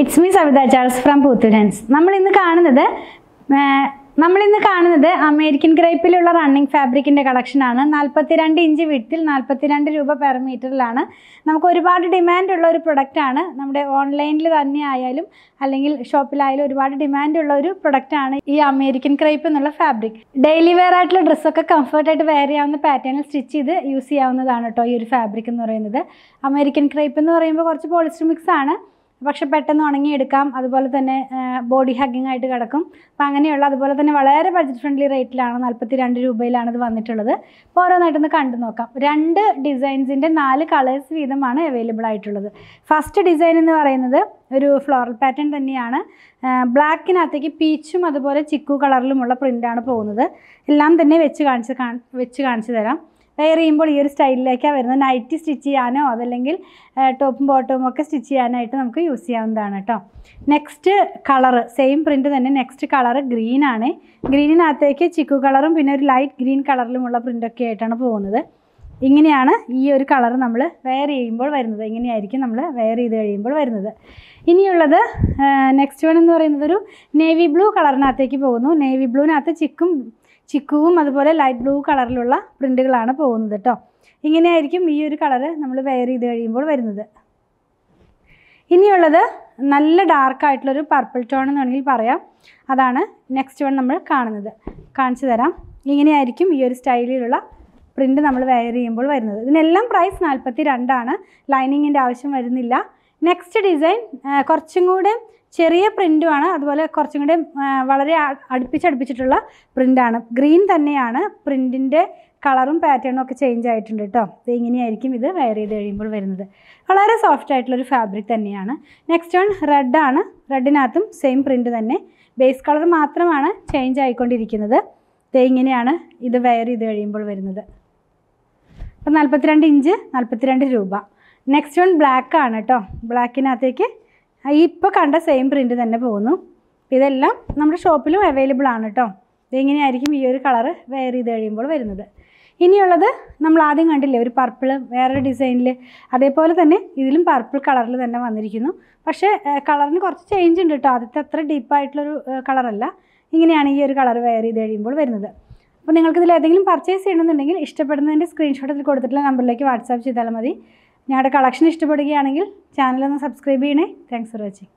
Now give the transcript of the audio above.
it's me Savitha from പൂത്തുലൻസ് നമ്മൾ ഇന്ന് കാണുന്നത് നമ്മളിന്ന് കാണുന്നത് അമേരിക്കൻ ഗ്രൈപ്പിലുള്ള റണ്ണിങ് ഫാബ്രിക്കിൻ്റെ കളക്ഷനാണ് നാൽപ്പത്തിരണ്ട് ഇഞ്ച് വിട്ടിൽ നാൽപ്പത്തിരണ്ട് രൂപ പെർ മീറ്ററിലാണ് നമുക്ക് ഒരുപാട് ഡിമാൻഡ് ഉള്ള ഒരു പ്രൊഡക്റ്റാണ് നമ്മുടെ ഓൺലൈനിൽ തന്നെ ആയാലും അല്ലെങ്കിൽ ഷോപ്പിലായാലും ഒരുപാട് ഡിമാൻഡ് ഉള്ള ഒരു പ്രൊഡക്റ്റാണ് ഈ അമേരിക്കൻ ക്രൈപ്പ് എന്നുള്ള ഫാബ്രിക് ഡെയിലി വെയർ ആയിട്ടുള്ള ഡ്രസ്സൊക്കെ കംഫർട്ടായിട്ട് വെയർ ചെയ്യാവുന്ന പാറ്റേണിൽ സ്റ്റിച്ച് ചെയ്ത് യൂസ് ചെയ്യാവുന്നതാണ് കേട്ടോ ഈ ഒരു ഫാബ്രിക് എന്ന് പറയുന്നത് അമേരിക്കൻ ക്രൈപ്പ് എന്ന് പറയുമ്പോൾ കുറച്ച് പോളിസ്റ്റർ മിക്സ് ആണ് പക്ഷെ പെട്ടെന്ന് ഉണങ്ങിയെടുക്കാം അതുപോലെ തന്നെ ബോഡി ഹഗ്ഗിംഗ് ആയിട്ട് കിടക്കും അപ്പോൾ അങ്ങനെയുള്ള അതുപോലെ തന്നെ വളരെ ബഡ്ജറ്റ് ഫ്രണ്ട്ലി റേറ്റിലാണ് നാൽപ്പത്തി രണ്ട് രൂപയിലാണ് ഇത് വന്നിട്ടുള്ളത് അപ്പോൾ ഓരോന്നായിട്ടൊന്ന് കണ്ടു നോക്കാം രണ്ട് ഡിസൈൻസിൻ്റെ നാല് കളേഴ്സ് വീതമാണ് അവൈലബിൾ ആയിട്ടുള്ളത് ഫസ്റ്റ് ഡിസൈൻ എന്ന് പറയുന്നത് ഒരു ഫ്ലോറൽ പാറ്റേൺ തന്നെയാണ് ബ്ലാക്കിനകത്തേക്ക് പീച്ചും അതുപോലെ ചിക്കു കളറിലുമുള്ള പ്രിൻ്റാണ് പോകുന്നത് എല്ലാം തന്നെ വെച്ച് കാണിച്ച് വെച്ച് കാണിച്ചു തരാം വെയർ ചെയ്യുമ്പോൾ ഈ ഒരു സ്റ്റൈലിലേക്കാണ് വരുന്നത് നൈറ്റ് സ്റ്റിച്ച് ചെയ്യാനോ അതല്ലെങ്കിൽ ടോപ്പും ബോട്ടവും ഒക്കെ സ്റ്റിച്ച് ചെയ്യാനായിട്ട് നമുക്ക് യൂസ് ചെയ്യാവുന്നതാണ് കേട്ടോ നെക്സ്റ്റ് കളറ് സെയിം പ്രിൻറ്റ് തന്നെ നെക്സ്റ്റ് കളറ് ഗ്രീനാണ് ഗ്രീനിനകത്തേക്ക് ചിക്കു കളറും പിന്നെ ഒരു ലൈറ്റ് ഗ്രീൻ കളറിലുമുള്ള പ്രിൻ്റൊക്കെ ആയിട്ടാണ് പോകുന്നത് ഇങ്ങനെയാണ് ഈ ഒരു കളർ നമ്മൾ വെയർ ചെയ്യുമ്പോൾ വരുന്നത് ഇങ്ങനെയായിരിക്കും നമ്മൾ വെയർ ചെയ്ത് കഴിയുമ്പോൾ വരുന്നത് ഇനിയുള്ളത് നെക്സ്റ്റ് വൺ എന്ന് പറയുന്നത് ഒരു നേവി ബ്ലൂ കളറിനകത്തേക്ക് പോകുന്നു നേവി ബ്ലൂവിനകത്ത് ചിക്കും ചിക്കുവും അതുപോലെ ലൈറ്റ് ബ്ലൂ കളറിലുള്ള പ്രിൻറ്റുകളാണ് പോകുന്നത് കേട്ടോ ഇങ്ങനെയായിരിക്കും ഈ ഒരു കളറ് നമ്മൾ വെയർ ചെയ്ത് കഴിയുമ്പോൾ വരുന്നത് ഇനിയുള്ളത് നല്ല ഡാർക്കായിട്ടുള്ളൊരു പർപ്പിൾ ടോൺ എന്ന് വേണമെങ്കിൽ പറയാം അതാണ് നെക്സ്റ്റ് വൺ നമ്മൾ കാണുന്നത് കാണിച്ചു തരാം ഇങ്ങനെയായിരിക്കും ഈ ഒരു സ്റ്റൈലിലുള്ള പ്രിൻറ്റ് നമ്മൾ വെയർ ചെയ്യുമ്പോൾ വരുന്നത് ഇതിനെല്ലാം പ്രൈസ് നാൽപ്പത്തി രണ്ടാണ് ലൈനിങ്ങിൻ്റെ ആവശ്യം വരുന്നില്ല നെക്സ്റ്റ് ഡിസൈൻ കുറച്ചും കൂടെ ചെറിയ പ്രിൻറ്റുമാണ് അതുപോലെ കുറച്ചും കൂടെ വളരെ അടുപ്പിച്ചടുപ്പിച്ചിട്ടുള്ള പ്രിൻ്റാണ് ഗ്രീൻ തന്നെയാണ് പ്രിൻറ്റിൻ്റെ കളറും പാറ്റേണും ഒക്കെ ചേഞ്ച് ആയിട്ടുണ്ട് കേട്ടോ ഇത് ഇങ്ങനെയായിരിക്കും ഇത് വെയർ ചെയ്ത് കഴിയുമ്പോൾ വരുന്നത് വളരെ സോഫ്റ്റ് ആയിട്ടുള്ളൊരു ഫാബ്രിക് തന്നെയാണ് നെക്സ്റ്റ് വൺ റെഡാണ് റെഡിനകത്തും സെയിം പ്രിൻറ്റ് തന്നെ ബേസ് കളർ മാത്രമാണ് ചേഞ്ച് ആയിക്കൊണ്ടിരിക്കുന്നത് ഇത് ഇങ്ങനെയാണ് ഇത് വെയർ ചെയ്ത് കഴിയുമ്പോൾ വരുന്നത് അപ്പം നാൽപ്പത്തിരണ്ട് ഇഞ്ച് നാൽപ്പത്തിരണ്ട് രൂപ നെക്സ്റ്റ് വൺ ബ്ലാക്ക് ആണ് കേട്ടോ ബ്ലാക്കിനകത്തേക്ക് ഇപ്പോൾ കണ്ട സെയിം പ്രിൻറ്റ് തന്നെ പോകുന്നു ഇതെല്ലാം നമ്മുടെ ഷോപ്പിലും അവൈലബിൾ ആണ് കേട്ടോ ഇതെങ്ങനെയായിരിക്കും ഈ ഒരു കളറ് വെയർ ചെയ്ത് കഴിയുമ്പോൾ വരുന്നത് ഇനിയുള്ളത് നമ്മൾ ആദ്യം കണ്ടില്ലേ ഒരു പർപ്പിൾ വേറൊരു ഡിസൈനിൽ അതേപോലെ തന്നെ ഇതിലും പർപ്പിൾ കളറിൽ തന്നെ വന്നിരിക്കുന്നു പക്ഷേ കളറിന് കുറച്ച് ചേഞ്ച് ഉണ്ട് കേട്ടോ ആദ്യത്തെ അത്ര ഡീപ്പായിട്ടുള്ളൊരു കളറല്ല ഇങ്ങനെയാണ് ഈ ഒരു കളർ വെയർ ചെയ്ത് കഴിയുമ്പോൾ വരുന്നത് അപ്പോൾ നിങ്ങൾക്ക് ഇതിൽ ഏതെങ്കിലും പർച്ചേസ് ചെയ്യണമെന്നുണ്ടെങ്കിൽ ഇഷ്ടപ്പെടുന്നതിൻ്റെ സ്ക്രീൻഷോട്ട് ഇതിൽ കൊടുത്തിട്ടുള്ള നമ്പറിലേക്ക് വാട്സാപ്പ് ചെയ്താൽ മതി ഞങ്ങളുടെ കളക്ഷൻ ഇഷ്ടപ്പെടുകയാണെങ്കിൽ ചാനലൊന്ന് സബ്സ്ക്രൈബ് ചെയ്യണേ താങ്ക്സ് ഫോർ വാച്ചിങ്